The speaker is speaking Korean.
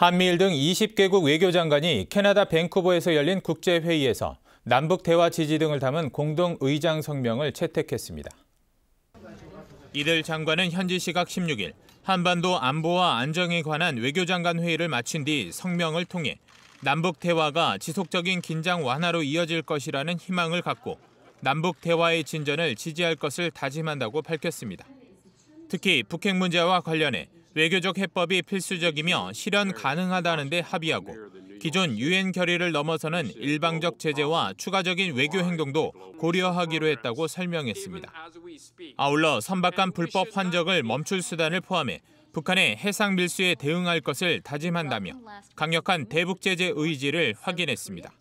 한미일 등 20개국 외교장관이 캐나다 밴쿠버에서 열린 국제회의에서 남북 대화 지지 등을 담은 공동 의장 성명을 채택했습니다. 이들 장관은 현지 시각 16일 한반도 안보와 안정에 관한 외교장관 회의를 마친 뒤 성명을 통해 남북 대화가 지속적인 긴장 완화로 이어질 것이라는 희망을 갖고 남북 대화의 진전을 지지할 것을 다짐한다고 밝혔습니다. 특히 북핵 문제와 관련해 외교적 해법이 필수적이며 실현 가능하다는데 합의하고 기존 유엔 결의를 넘어서는 일방적 제재와 추가적인 외교 행동도 고려하기로 했다고 설명했습니다. 아울러 선박간 불법 환적을 멈출 수단을 포함해 북한의 해상 밀수에 대응할 것을 다짐한다며 강력한 대북 제재 의지를 확인했습니다.